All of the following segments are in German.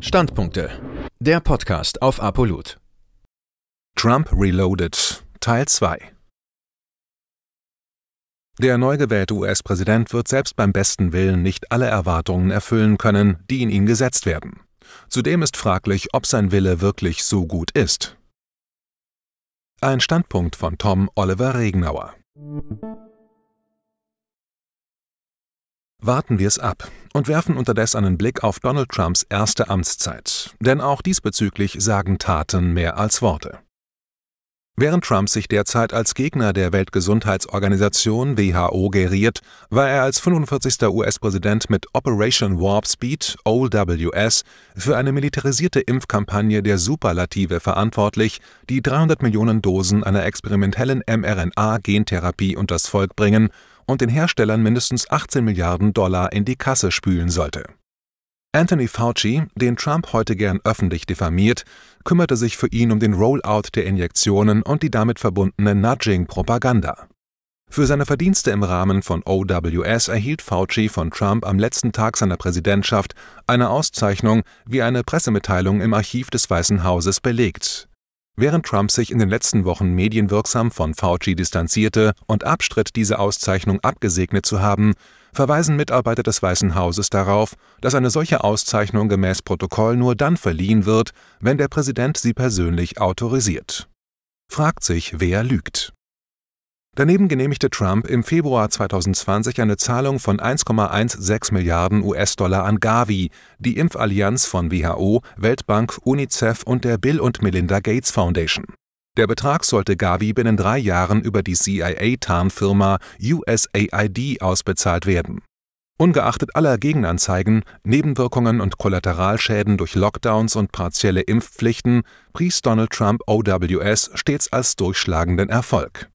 Standpunkte. Der Podcast auf Apolut. Trump Reloaded, Teil 2. Der neu gewählte US-Präsident wird selbst beim besten Willen nicht alle Erwartungen erfüllen können, die in ihn gesetzt werden. Zudem ist fraglich, ob sein Wille wirklich so gut ist. Ein Standpunkt von Tom Oliver Regnauer. Warten wir es ab und werfen unterdessen einen Blick auf Donald Trumps erste Amtszeit, denn auch diesbezüglich sagen Taten mehr als Worte. Während Trump sich derzeit als Gegner der Weltgesundheitsorganisation WHO geriert, war er als 45. US-Präsident mit Operation Warp Speed OWS für eine militarisierte Impfkampagne der Superlative verantwortlich, die 300 Millionen Dosen einer experimentellen mRNA-Gentherapie unters Volk bringen und den Herstellern mindestens 18 Milliarden Dollar in die Kasse spülen sollte. Anthony Fauci, den Trump heute gern öffentlich diffamiert, kümmerte sich für ihn um den Rollout der Injektionen und die damit verbundene Nudging-Propaganda. Für seine Verdienste im Rahmen von OWS erhielt Fauci von Trump am letzten Tag seiner Präsidentschaft eine Auszeichnung, wie eine Pressemitteilung im Archiv des Weißen Hauses belegt Während Trump sich in den letzten Wochen medienwirksam von Fauci distanzierte und abstritt, diese Auszeichnung abgesegnet zu haben, verweisen Mitarbeiter des Weißen Hauses darauf, dass eine solche Auszeichnung gemäß Protokoll nur dann verliehen wird, wenn der Präsident sie persönlich autorisiert. Fragt sich, wer lügt. Daneben genehmigte Trump im Februar 2020 eine Zahlung von 1,16 Milliarden US-Dollar an Gavi, die Impfallianz von WHO, Weltbank, UNICEF und der Bill und Melinda Gates Foundation. Der Betrag sollte Gavi binnen drei Jahren über die CIA-Tarnfirma USAID ausbezahlt werden. Ungeachtet aller Gegenanzeigen, Nebenwirkungen und Kollateralschäden durch Lockdowns und partielle Impfpflichten, pries Donald Trump OWS stets als durchschlagenden Erfolg.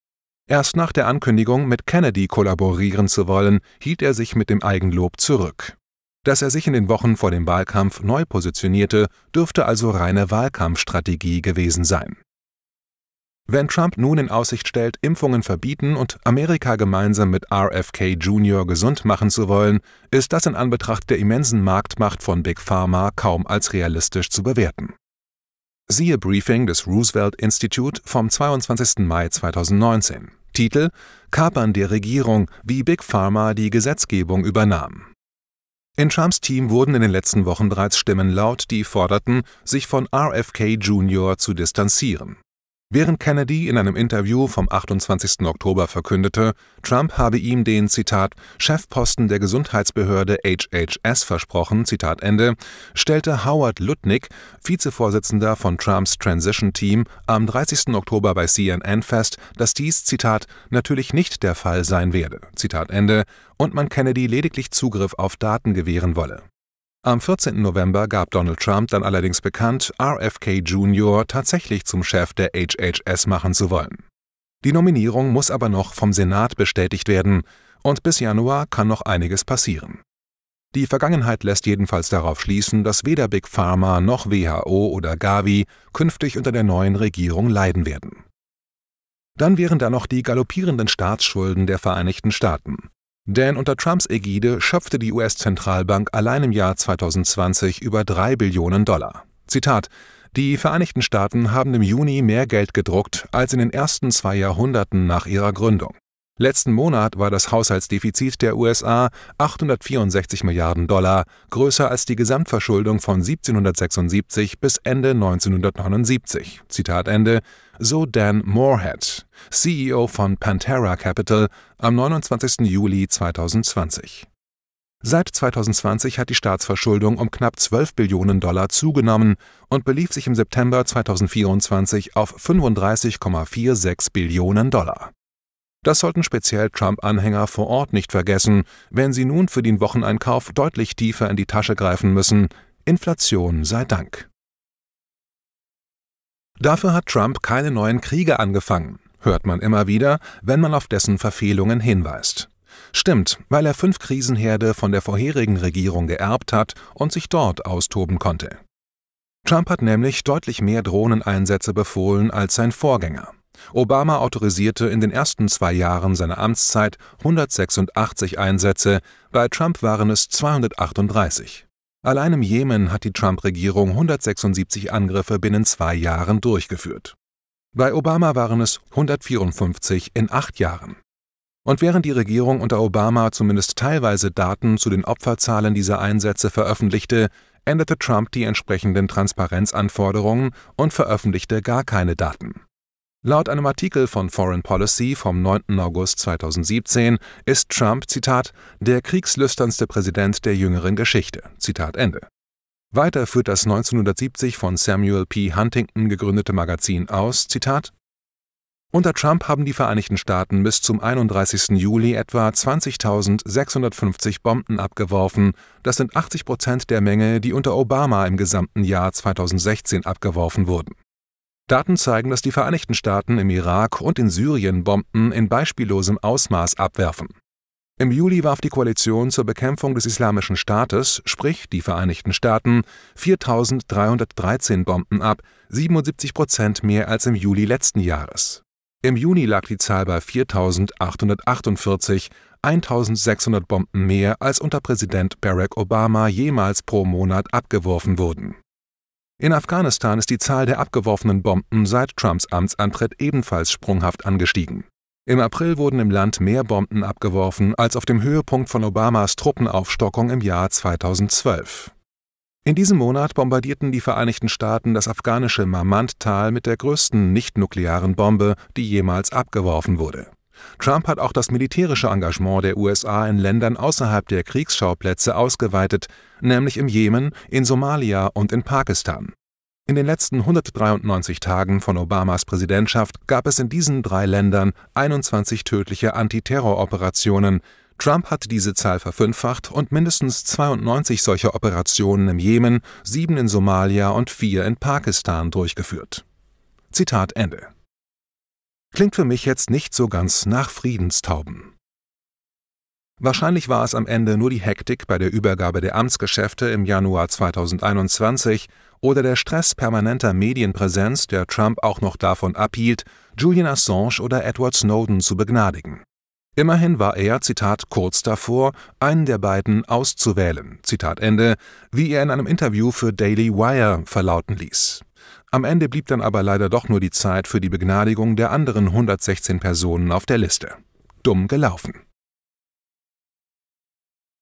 Erst nach der Ankündigung, mit Kennedy kollaborieren zu wollen, hielt er sich mit dem Eigenlob zurück. Dass er sich in den Wochen vor dem Wahlkampf neu positionierte, dürfte also reine Wahlkampfstrategie gewesen sein. Wenn Trump nun in Aussicht stellt, Impfungen verbieten und Amerika gemeinsam mit RFK Jr. gesund machen zu wollen, ist das in Anbetracht der immensen Marktmacht von Big Pharma kaum als realistisch zu bewerten. Siehe Briefing des Roosevelt Institute vom 22. Mai 2019. Titel Kapern der Regierung, wie Big Pharma die Gesetzgebung übernahm. In Trumps Team wurden in den letzten Wochen bereits Stimmen laut, die forderten, sich von RFK Jr. zu distanzieren. Während Kennedy in einem Interview vom 28. Oktober verkündete, Trump habe ihm den Zitat Chefposten der Gesundheitsbehörde HHS versprochen, Zitat Ende, stellte Howard Lutnick, Vizevorsitzender von Trumps Transition Team, am 30. Oktober bei CNN fest, dass dies Zitat natürlich nicht der Fall sein werde, Zitat Ende, und man Kennedy lediglich Zugriff auf Daten gewähren wolle. Am 14. November gab Donald Trump dann allerdings bekannt, RFK Jr. tatsächlich zum Chef der HHS machen zu wollen. Die Nominierung muss aber noch vom Senat bestätigt werden, und bis Januar kann noch einiges passieren. Die Vergangenheit lässt jedenfalls darauf schließen, dass weder Big Pharma noch WHO oder Gavi künftig unter der neuen Regierung leiden werden. Dann wären da noch die galoppierenden Staatsschulden der Vereinigten Staaten. Denn unter Trumps Ägide schöpfte die US-Zentralbank allein im Jahr 2020 über 3 Billionen Dollar. Zitat Die Vereinigten Staaten haben im Juni mehr Geld gedruckt als in den ersten zwei Jahrhunderten nach ihrer Gründung. Letzten Monat war das Haushaltsdefizit der USA 864 Milliarden Dollar, größer als die Gesamtverschuldung von 1776 bis Ende 1979. Zitat Ende, so Dan Moorhead. CEO von Pantera Capital, am 29. Juli 2020. Seit 2020 hat die Staatsverschuldung um knapp 12 Billionen Dollar zugenommen und belief sich im September 2024 auf 35,46 Billionen Dollar. Das sollten speziell Trump-Anhänger vor Ort nicht vergessen, wenn sie nun für den Wocheneinkauf deutlich tiefer in die Tasche greifen müssen. Inflation sei Dank. Dafür hat Trump keine neuen Kriege angefangen hört man immer wieder, wenn man auf dessen Verfehlungen hinweist. Stimmt, weil er fünf Krisenherde von der vorherigen Regierung geerbt hat und sich dort austoben konnte. Trump hat nämlich deutlich mehr Drohneneinsätze befohlen als sein Vorgänger. Obama autorisierte in den ersten zwei Jahren seiner Amtszeit 186 Einsätze, bei Trump waren es 238. Allein im Jemen hat die Trump-Regierung 176 Angriffe binnen zwei Jahren durchgeführt. Bei Obama waren es 154 in acht Jahren. Und während die Regierung unter Obama zumindest teilweise Daten zu den Opferzahlen dieser Einsätze veröffentlichte, änderte Trump die entsprechenden Transparenzanforderungen und veröffentlichte gar keine Daten. Laut einem Artikel von Foreign Policy vom 9. August 2017 ist Trump, Zitat, der kriegslüsternste Präsident der jüngeren Geschichte, Zitat Ende. Weiter führt das 1970 von Samuel P. Huntington gegründete Magazin aus, Zitat, Unter Trump haben die Vereinigten Staaten bis zum 31. Juli etwa 20.650 Bomben abgeworfen, das sind 80 Prozent der Menge, die unter Obama im gesamten Jahr 2016 abgeworfen wurden. Daten zeigen, dass die Vereinigten Staaten im Irak und in Syrien Bomben in beispiellosem Ausmaß abwerfen. Im Juli warf die Koalition zur Bekämpfung des Islamischen Staates, sprich die Vereinigten Staaten, 4.313 Bomben ab, 77 Prozent mehr als im Juli letzten Jahres. Im Juni lag die Zahl bei 4.848, 1.600 Bomben mehr als unter Präsident Barack Obama jemals pro Monat abgeworfen wurden. In Afghanistan ist die Zahl der abgeworfenen Bomben seit Trumps Amtsantritt ebenfalls sprunghaft angestiegen. Im April wurden im Land mehr Bomben abgeworfen als auf dem Höhepunkt von Obamas Truppenaufstockung im Jahr 2012. In diesem Monat bombardierten die Vereinigten Staaten das afghanische mamant tal mit der größten nicht-nuklearen Bombe, die jemals abgeworfen wurde. Trump hat auch das militärische Engagement der USA in Ländern außerhalb der Kriegsschauplätze ausgeweitet, nämlich im Jemen, in Somalia und in Pakistan. In den letzten 193 Tagen von Obamas Präsidentschaft gab es in diesen drei Ländern 21 tödliche Antiterroroperationen. Trump hat diese Zahl verfünffacht und mindestens 92 solcher Operationen im Jemen, sieben in Somalia und vier in Pakistan durchgeführt. Zitat Ende. Klingt für mich jetzt nicht so ganz nach Friedenstauben. Wahrscheinlich war es am Ende nur die Hektik bei der Übergabe der Amtsgeschäfte im Januar 2021 oder der Stress permanenter Medienpräsenz, der Trump auch noch davon abhielt, Julian Assange oder Edward Snowden zu begnadigen. Immerhin war er, Zitat, kurz davor, einen der beiden auszuwählen, Zitat Ende, wie er in einem Interview für Daily Wire verlauten ließ. Am Ende blieb dann aber leider doch nur die Zeit für die Begnadigung der anderen 116 Personen auf der Liste. Dumm gelaufen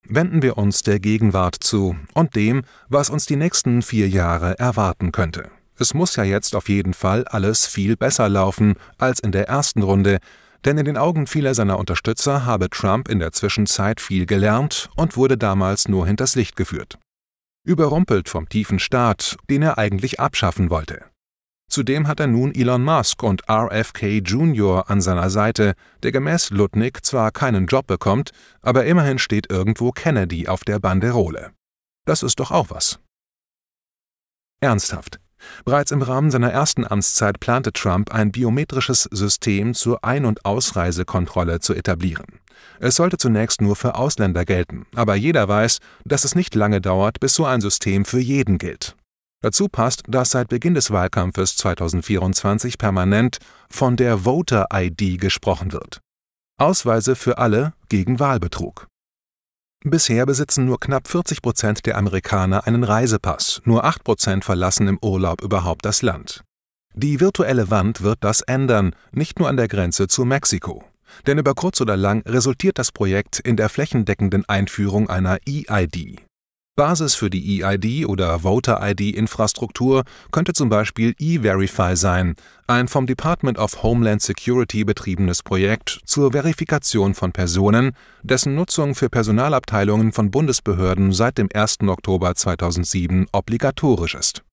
wenden wir uns der Gegenwart zu und dem, was uns die nächsten vier Jahre erwarten könnte. Es muss ja jetzt auf jeden Fall alles viel besser laufen als in der ersten Runde, denn in den Augen vieler seiner Unterstützer habe Trump in der Zwischenzeit viel gelernt und wurde damals nur hinters Licht geführt. Überrumpelt vom tiefen Staat, den er eigentlich abschaffen wollte. Zudem hat er nun Elon Musk und RFK Jr. an seiner Seite, der gemäß Ludnick zwar keinen Job bekommt, aber immerhin steht irgendwo Kennedy auf der Banderole. Das ist doch auch was. Ernsthaft. Bereits im Rahmen seiner ersten Amtszeit plante Trump, ein biometrisches System zur Ein- und Ausreisekontrolle zu etablieren. Es sollte zunächst nur für Ausländer gelten, aber jeder weiß, dass es nicht lange dauert, bis so ein System für jeden gilt. Dazu passt, dass seit Beginn des Wahlkampfes 2024 permanent von der Voter-ID gesprochen wird. Ausweise für alle gegen Wahlbetrug. Bisher besitzen nur knapp 40 Prozent der Amerikaner einen Reisepass, nur 8 Prozent verlassen im Urlaub überhaupt das Land. Die virtuelle Wand wird das ändern, nicht nur an der Grenze zu Mexiko. Denn über kurz oder lang resultiert das Projekt in der flächendeckenden Einführung einer EID, Basis für die EID oder Voter-ID-Infrastruktur könnte zum Beispiel eVerify sein, ein vom Department of Homeland Security betriebenes Projekt zur Verifikation von Personen, dessen Nutzung für Personalabteilungen von Bundesbehörden seit dem 1. Oktober 2007 obligatorisch ist.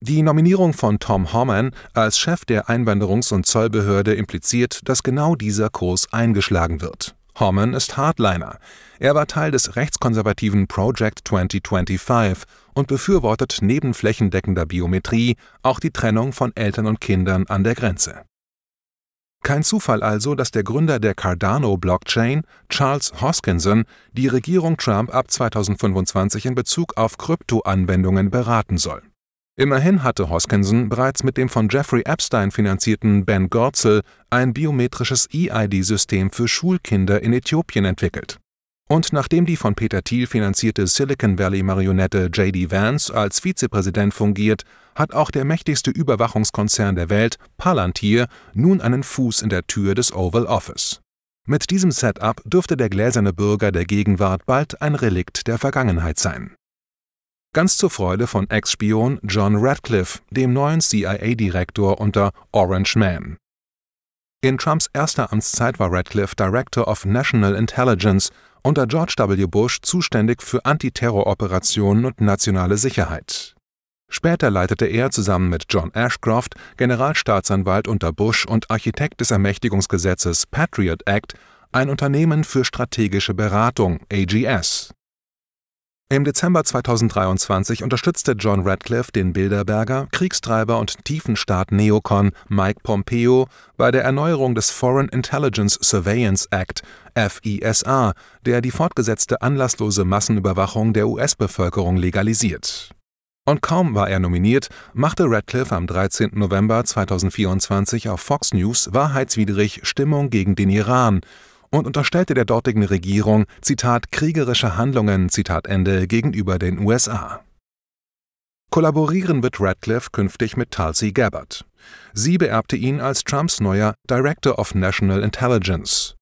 Die Nominierung von Tom Homan als Chef der Einwanderungs- und Zollbehörde impliziert, dass genau dieser Kurs eingeschlagen wird Horman ist Hardliner. Er war Teil des rechtskonservativen Project 2025 und befürwortet neben flächendeckender Biometrie auch die Trennung von Eltern und Kindern an der Grenze. Kein Zufall also, dass der Gründer der Cardano-Blockchain, Charles Hoskinson, die Regierung Trump ab 2025 in Bezug auf Kryptoanwendungen beraten soll. Immerhin hatte Hoskinson bereits mit dem von Jeffrey Epstein finanzierten Ben Gorzel ein biometrisches EID-System für Schulkinder in Äthiopien entwickelt. Und nachdem die von Peter Thiel finanzierte Silicon Valley-Marionette JD Vance als Vizepräsident fungiert, hat auch der mächtigste Überwachungskonzern der Welt, Palantir, nun einen Fuß in der Tür des Oval Office. Mit diesem Setup dürfte der gläserne Bürger der Gegenwart bald ein Relikt der Vergangenheit sein ganz zur Freude von Ex-Spion John Radcliffe, dem neuen CIA-Direktor unter Orange Man. In Trumps erster Amtszeit war Radcliffe Director of National Intelligence, unter George W. Bush zuständig für Antiterroroperationen und nationale Sicherheit. Später leitete er zusammen mit John Ashcroft, Generalstaatsanwalt unter Bush und Architekt des Ermächtigungsgesetzes Patriot Act, ein Unternehmen für strategische Beratung AGS. Im Dezember 2023 unterstützte John Radcliffe den Bilderberger, Kriegstreiber und Tiefenstaat Neokon Mike Pompeo bei der Erneuerung des Foreign Intelligence Surveillance Act FISA, der die fortgesetzte anlasslose Massenüberwachung der US-Bevölkerung legalisiert. Und kaum war er nominiert, machte Radcliffe am 13. November 2024 auf Fox News wahrheitswidrig Stimmung gegen den Iran, und unterstellte der dortigen Regierung, Zitat, kriegerische Handlungen, Zitat Ende, gegenüber den USA. Kollaborieren wird Radcliffe künftig mit Tulsi Gabbard. Sie beerbte ihn als Trumps neuer Director of National Intelligence.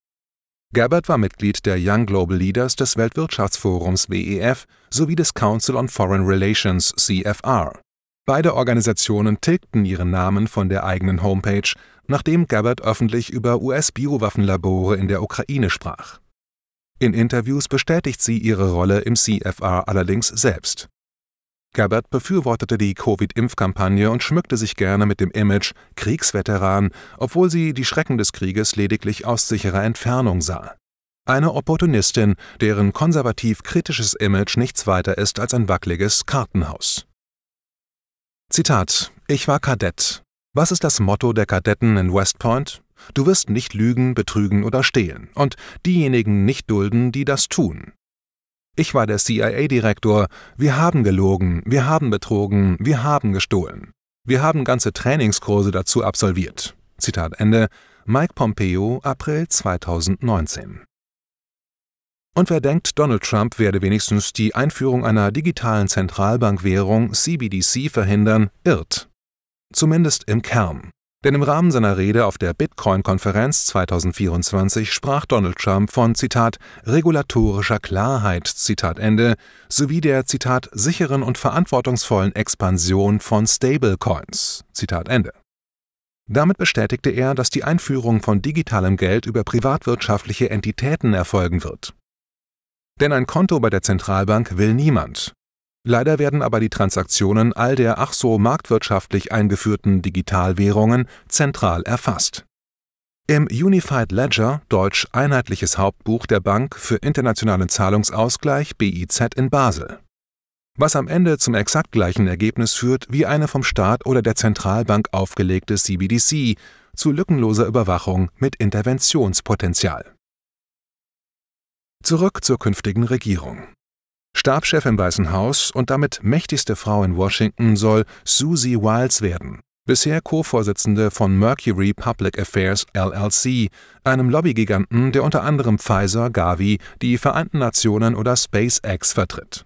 Gabbard war Mitglied der Young Global Leaders des Weltwirtschaftsforums WEF sowie des Council on Foreign Relations CFR. Beide Organisationen tilgten ihren Namen von der eigenen Homepage, nachdem Gabbard öffentlich über US-Biowaffenlabore in der Ukraine sprach. In Interviews bestätigt sie ihre Rolle im CFR allerdings selbst. Gabbard befürwortete die Covid-Impfkampagne und schmückte sich gerne mit dem Image Kriegsveteran, obwohl sie die Schrecken des Krieges lediglich aus sicherer Entfernung sah. Eine Opportunistin, deren konservativ kritisches Image nichts weiter ist als ein wackeliges Kartenhaus. Zitat: Ich war Kadett. Was ist das Motto der Kadetten in West Point? Du wirst nicht lügen, betrügen oder stehlen und diejenigen nicht dulden, die das tun. Ich war der CIA-Direktor. Wir haben gelogen, wir haben betrogen, wir haben gestohlen. Wir haben ganze Trainingskurse dazu absolviert. Zitat Ende. Mike Pompeo, April 2019. Und wer denkt, Donald Trump werde wenigstens die Einführung einer digitalen Zentralbankwährung CBDC verhindern, irrt. Zumindest im Kern. Denn im Rahmen seiner Rede auf der Bitcoin-Konferenz 2024 sprach Donald Trump von Zitat regulatorischer Klarheit Zitat Ende sowie der Zitat sicheren und verantwortungsvollen Expansion von Stablecoins Zitat Ende. Damit bestätigte er, dass die Einführung von digitalem Geld über privatwirtschaftliche Entitäten erfolgen wird. Denn ein Konto bei der Zentralbank will niemand. Leider werden aber die Transaktionen all der ach so marktwirtschaftlich eingeführten Digitalwährungen zentral erfasst. Im Unified Ledger, deutsch einheitliches Hauptbuch der Bank für internationalen Zahlungsausgleich BIZ in Basel. Was am Ende zum exakt gleichen Ergebnis führt wie eine vom Staat oder der Zentralbank aufgelegte CBDC zu lückenloser Überwachung mit Interventionspotenzial. Zurück zur künftigen Regierung. Stabschef im Weißen Haus und damit mächtigste Frau in Washington soll Susie Wiles werden, bisher Co-Vorsitzende von Mercury Public Affairs LLC, einem Lobbygiganten, der unter anderem Pfizer, Gavi, die Vereinten Nationen oder SpaceX vertritt.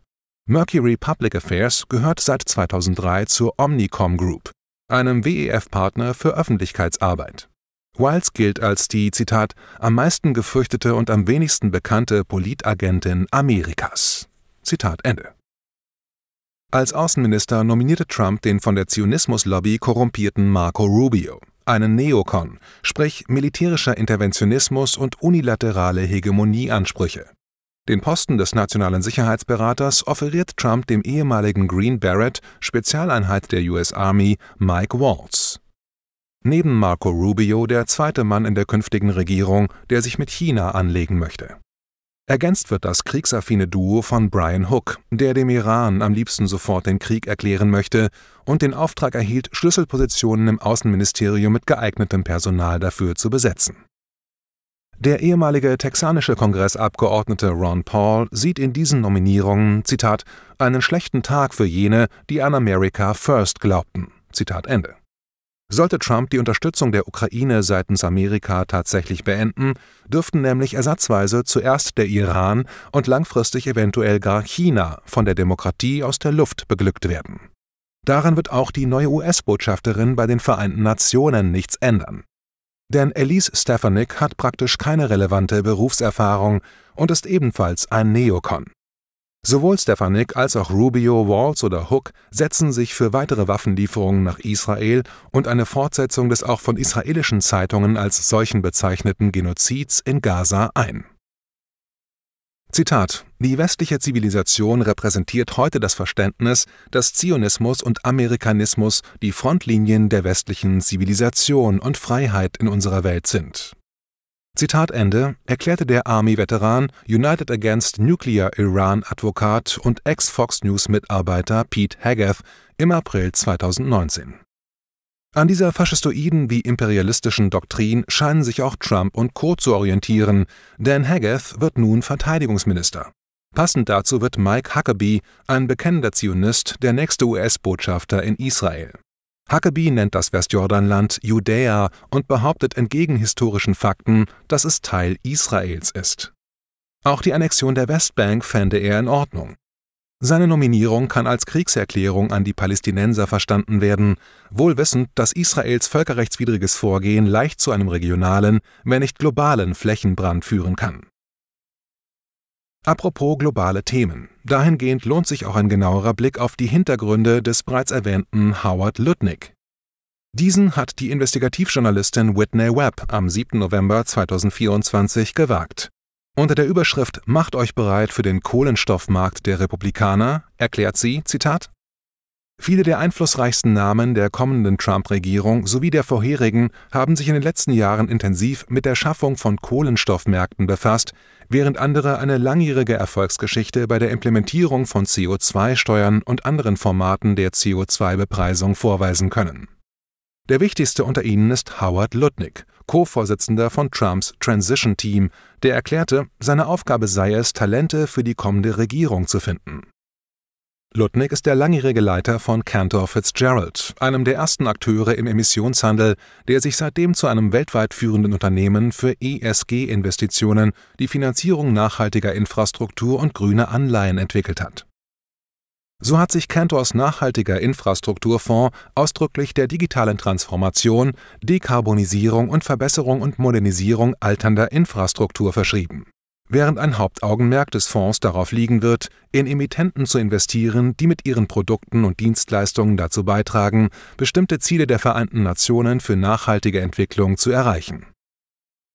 Mercury Public Affairs gehört seit 2003 zur Omnicom Group, einem WEF-Partner für Öffentlichkeitsarbeit. Wiles gilt als die, Zitat, am meisten gefürchtete und am wenigsten bekannte Politagentin Amerikas. Zitat Ende. Als Außenminister nominierte Trump den von der Zionismuslobby korrumpierten Marco Rubio, einen Neokon, sprich militärischer Interventionismus und unilaterale Hegemonieansprüche. Den Posten des nationalen Sicherheitsberaters offeriert Trump dem ehemaligen Green Barrett, Spezialeinheit der US Army, Mike Waltz neben Marco Rubio der zweite Mann in der künftigen Regierung, der sich mit China anlegen möchte. Ergänzt wird das kriegsaffine Duo von Brian Hook, der dem Iran am liebsten sofort den Krieg erklären möchte und den Auftrag erhielt, Schlüsselpositionen im Außenministerium mit geeignetem Personal dafür zu besetzen. Der ehemalige texanische Kongressabgeordnete Ron Paul sieht in diesen Nominierungen, Zitat, einen schlechten Tag für jene, die an America First glaubten. Zitat Ende. Sollte Trump die Unterstützung der Ukraine seitens Amerika tatsächlich beenden, dürften nämlich ersatzweise zuerst der Iran und langfristig eventuell gar China von der Demokratie aus der Luft beglückt werden. Daran wird auch die neue US-Botschafterin bei den Vereinten Nationen nichts ändern. Denn Elise Stefanik hat praktisch keine relevante Berufserfahrung und ist ebenfalls ein Neokon. Sowohl Stefanik als auch Rubio, Walz oder Hook setzen sich für weitere Waffenlieferungen nach Israel und eine Fortsetzung des auch von israelischen Zeitungen als solchen bezeichneten Genozids in Gaza ein. Zitat: Die westliche Zivilisation repräsentiert heute das Verständnis, dass Zionismus und Amerikanismus die Frontlinien der westlichen Zivilisation und Freiheit in unserer Welt sind Zitat Ende, erklärte der Army-Veteran, United Against Nuclear Iran-Advokat und ex-Fox News-Mitarbeiter Pete Haggath im April 2019. An dieser faschistoiden wie imperialistischen Doktrin scheinen sich auch Trump und Co. zu orientieren, denn Haggath wird nun Verteidigungsminister. Passend dazu wird Mike Huckabee, ein bekennender Zionist, der nächste US-Botschafter in Israel. Huckabee nennt das Westjordanland Judäa und behauptet entgegen historischen Fakten, dass es Teil Israels ist. Auch die Annexion der Westbank fände er in Ordnung. Seine Nominierung kann als Kriegserklärung an die Palästinenser verstanden werden, wohl wissend, dass Israels völkerrechtswidriges Vorgehen leicht zu einem regionalen, wenn nicht globalen Flächenbrand führen kann. Apropos globale Themen. Dahingehend lohnt sich auch ein genauerer Blick auf die Hintergründe des bereits erwähnten Howard Lutnick. Diesen hat die Investigativjournalistin Whitney Webb am 7. November 2024 gewagt. Unter der Überschrift Macht euch bereit für den Kohlenstoffmarkt der Republikaner erklärt sie, Zitat, Viele der einflussreichsten Namen der kommenden Trump-Regierung sowie der vorherigen haben sich in den letzten Jahren intensiv mit der Schaffung von Kohlenstoffmärkten befasst, während andere eine langjährige Erfolgsgeschichte bei der Implementierung von CO2-Steuern und anderen Formaten der CO2-Bepreisung vorweisen können. Der wichtigste unter ihnen ist Howard Lutnick, Co-Vorsitzender von Trumps Transition Team, der erklärte, seine Aufgabe sei es, Talente für die kommende Regierung zu finden. Ludnick ist der langjährige Leiter von Cantor Fitzgerald, einem der ersten Akteure im Emissionshandel, der sich seitdem zu einem weltweit führenden Unternehmen für ESG-Investitionen, die Finanzierung nachhaltiger Infrastruktur und grüne Anleihen entwickelt hat. So hat sich Cantors nachhaltiger Infrastrukturfonds ausdrücklich der digitalen Transformation, Dekarbonisierung und Verbesserung und Modernisierung alternder Infrastruktur verschrieben während ein Hauptaugenmerk des Fonds darauf liegen wird, in Emittenten zu investieren, die mit ihren Produkten und Dienstleistungen dazu beitragen, bestimmte Ziele der Vereinten Nationen für nachhaltige Entwicklung zu erreichen.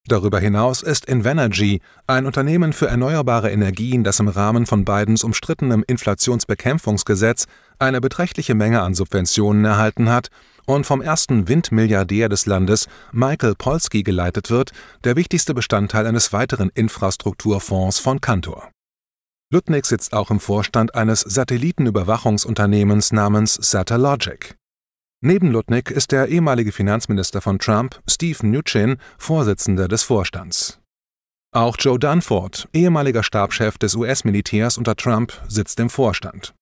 Darüber hinaus ist Invenergy, ein Unternehmen für erneuerbare Energien, das im Rahmen von Bidens umstrittenem Inflationsbekämpfungsgesetz eine beträchtliche Menge an Subventionen erhalten hat, und vom ersten Windmilliardär des Landes, Michael Polsky, geleitet wird, der wichtigste Bestandteil eines weiteren Infrastrukturfonds von Cantor. Lutnick sitzt auch im Vorstand eines Satellitenüberwachungsunternehmens namens Satellogic. Neben Lutnick ist der ehemalige Finanzminister von Trump, Steve Mnuchin, Vorsitzender des Vorstands. Auch Joe Dunford, ehemaliger Stabschef des US-Militärs unter Trump, sitzt im Vorstand.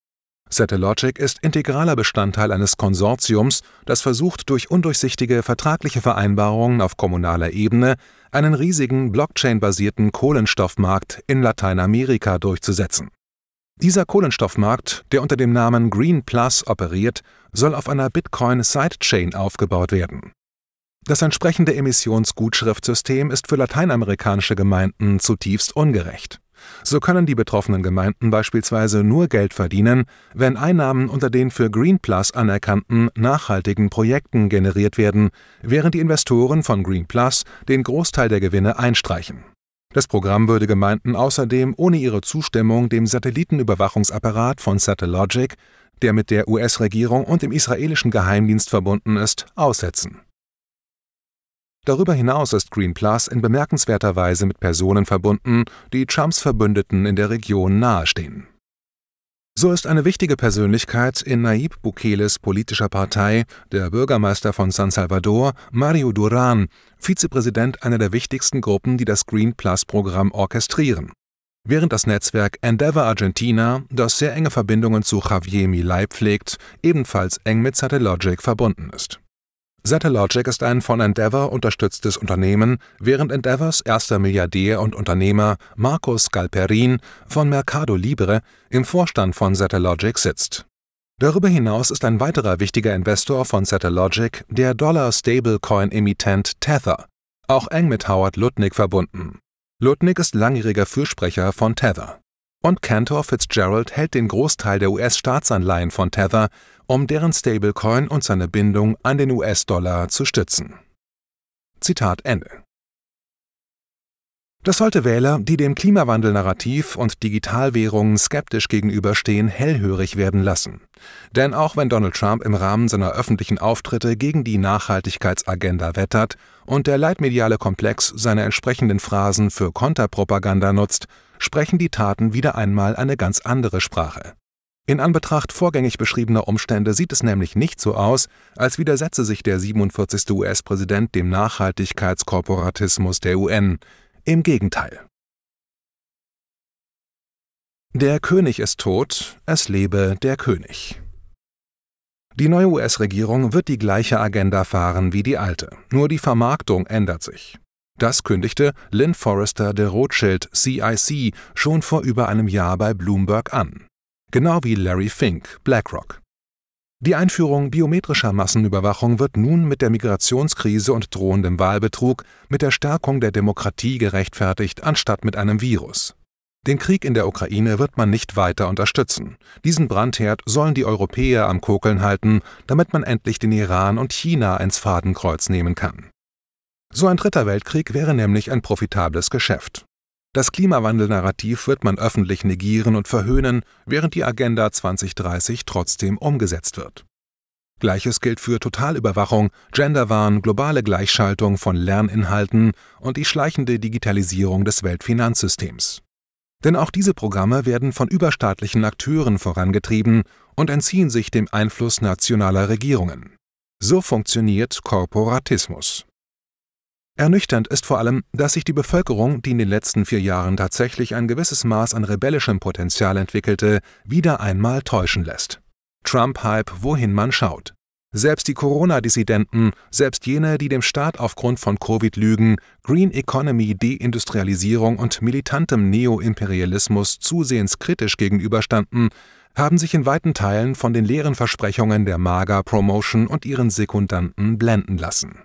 Satellogic ist integraler Bestandteil eines Konsortiums, das versucht, durch undurchsichtige vertragliche Vereinbarungen auf kommunaler Ebene einen riesigen blockchain-basierten Kohlenstoffmarkt in Lateinamerika durchzusetzen. Dieser Kohlenstoffmarkt, der unter dem Namen Green Plus operiert, soll auf einer Bitcoin-Sidechain aufgebaut werden. Das entsprechende Emissionsgutschriftsystem ist für lateinamerikanische Gemeinden zutiefst ungerecht. So können die betroffenen Gemeinden beispielsweise nur Geld verdienen, wenn Einnahmen unter den für Green Plus anerkannten nachhaltigen Projekten generiert werden, während die Investoren von Green Plus den Großteil der Gewinne einstreichen. Das Programm würde Gemeinden außerdem ohne ihre Zustimmung dem Satellitenüberwachungsapparat von Satellogic, der mit der US-Regierung und dem israelischen Geheimdienst verbunden ist, aussetzen Darüber hinaus ist Green Plus in bemerkenswerter Weise mit Personen verbunden, die Trumps Verbündeten in der Region nahestehen. So ist eine wichtige Persönlichkeit in Naib Bukeles politischer Partei, der Bürgermeister von San Salvador, Mario Duran, Vizepräsident einer der wichtigsten Gruppen, die das Green Plus-Programm orchestrieren. Während das Netzwerk Endeavor Argentina, das sehr enge Verbindungen zu Javier Milei pflegt, ebenfalls eng mit Satellogic verbunden ist. Satellogic ist ein von Endeavor unterstütztes Unternehmen, während Endeavors erster Milliardär und Unternehmer Markus Galperin von Mercado Libre im Vorstand von Satellogic sitzt. Darüber hinaus ist ein weiterer wichtiger Investor von Satellogic der Dollar-Stablecoin-Emittent Tether, auch eng mit Howard Lutnick verbunden. Lutnick ist langjähriger Fürsprecher von Tether und Cantor Fitzgerald hält den Großteil der US-Staatsanleihen von Tether, um deren Stablecoin und seine Bindung an den US-Dollar zu stützen. Zitat Ende. Das sollte Wähler, die dem Klimawandel-Narrativ und Digitalwährungen skeptisch gegenüberstehen, hellhörig werden lassen. Denn auch wenn Donald Trump im Rahmen seiner öffentlichen Auftritte gegen die Nachhaltigkeitsagenda wettert und der leitmediale Komplex seine entsprechenden Phrasen für Konterpropaganda nutzt, sprechen die Taten wieder einmal eine ganz andere Sprache. In Anbetracht vorgängig beschriebener Umstände sieht es nämlich nicht so aus, als widersetze sich der 47. US-Präsident dem Nachhaltigkeitskorporatismus der UN. Im Gegenteil. Der König ist tot, es lebe der König. Die neue US-Regierung wird die gleiche Agenda fahren wie die alte, nur die Vermarktung ändert sich. Das kündigte Lynn Forrester de Rothschild CIC schon vor über einem Jahr bei Bloomberg an. Genau wie Larry Fink, BlackRock. Die Einführung biometrischer Massenüberwachung wird nun mit der Migrationskrise und drohendem Wahlbetrug, mit der Stärkung der Demokratie gerechtfertigt, anstatt mit einem Virus. Den Krieg in der Ukraine wird man nicht weiter unterstützen. Diesen Brandherd sollen die Europäer am Kokeln halten, damit man endlich den Iran und China ins Fadenkreuz nehmen kann. So ein dritter Weltkrieg wäre nämlich ein profitables Geschäft. Das Klimawandelnarrativ wird man öffentlich negieren und verhöhnen, während die Agenda 2030 trotzdem umgesetzt wird. Gleiches gilt für Totalüberwachung, Genderwahn, globale Gleichschaltung von Lerninhalten und die schleichende Digitalisierung des Weltfinanzsystems. Denn auch diese Programme werden von überstaatlichen Akteuren vorangetrieben und entziehen sich dem Einfluss nationaler Regierungen. So funktioniert Korporatismus. Ernüchternd ist vor allem, dass sich die Bevölkerung, die in den letzten vier Jahren tatsächlich ein gewisses Maß an rebellischem Potenzial entwickelte, wieder einmal täuschen lässt. Trump-Hype, wohin man schaut. Selbst die Corona-Dissidenten, selbst jene, die dem Staat aufgrund von Covid lügen, Green Economy, Deindustrialisierung und militantem Neoimperialismus zusehends kritisch gegenüberstanden, haben sich in weiten Teilen von den leeren Versprechungen der maga promotion und ihren Sekundanten blenden lassen.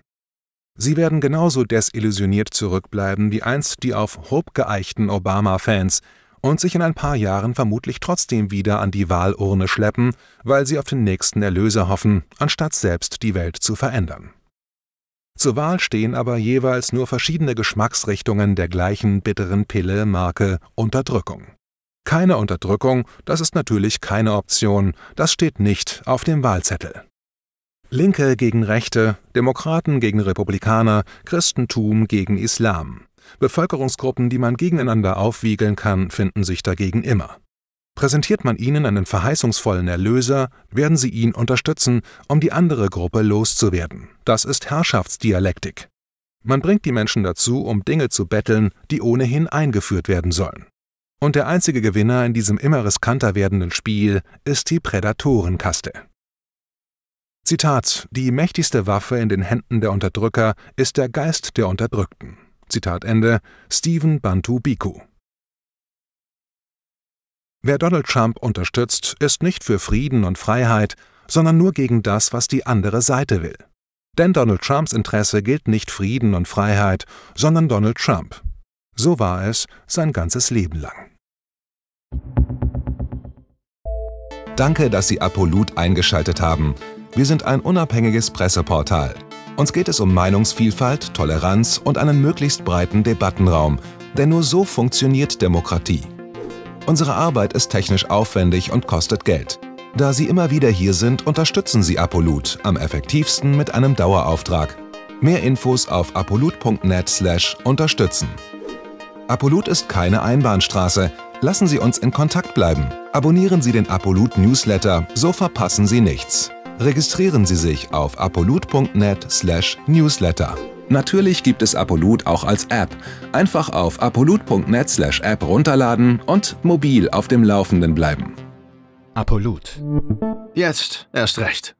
Sie werden genauso desillusioniert zurückbleiben wie einst die auf Hope geeichten Obama-Fans und sich in ein paar Jahren vermutlich trotzdem wieder an die Wahlurne schleppen, weil sie auf den nächsten Erlöser hoffen, anstatt selbst die Welt zu verändern. Zur Wahl stehen aber jeweils nur verschiedene Geschmacksrichtungen der gleichen bitteren Pille Marke Unterdrückung. Keine Unterdrückung, das ist natürlich keine Option, das steht nicht auf dem Wahlzettel. Linke gegen Rechte, Demokraten gegen Republikaner, Christentum gegen Islam. Bevölkerungsgruppen, die man gegeneinander aufwiegeln kann, finden sich dagegen immer. Präsentiert man ihnen einen verheißungsvollen Erlöser, werden sie ihn unterstützen, um die andere Gruppe loszuwerden. Das ist Herrschaftsdialektik. Man bringt die Menschen dazu, um Dinge zu betteln, die ohnehin eingeführt werden sollen. Und der einzige Gewinner in diesem immer riskanter werdenden Spiel ist die Prädatorenkaste. Zitat, die mächtigste Waffe in den Händen der Unterdrücker ist der Geist der Unterdrückten. Zitat Ende, Stephen Bantu Biku. Wer Donald Trump unterstützt, ist nicht für Frieden und Freiheit, sondern nur gegen das, was die andere Seite will. Denn Donald Trumps Interesse gilt nicht Frieden und Freiheit, sondern Donald Trump. So war es sein ganzes Leben lang. Danke, dass Sie Apolut eingeschaltet haben. Wir sind ein unabhängiges Presseportal. Uns geht es um Meinungsvielfalt, Toleranz und einen möglichst breiten Debattenraum, denn nur so funktioniert Demokratie. Unsere Arbeit ist technisch aufwendig und kostet Geld. Da Sie immer wieder hier sind, unterstützen Sie Apolut am effektivsten mit einem Dauerauftrag. Mehr Infos auf apolut.net/unterstützen. Apolut ist keine Einbahnstraße. Lassen Sie uns in Kontakt bleiben. Abonnieren Sie den Apolut Newsletter, so verpassen Sie nichts. Registrieren Sie sich auf apolut.net/newsletter. slash Natürlich gibt es Apolut auch als App. Einfach auf apolut.net/app slash runterladen und mobil auf dem Laufenden bleiben. Apolut. Jetzt erst recht.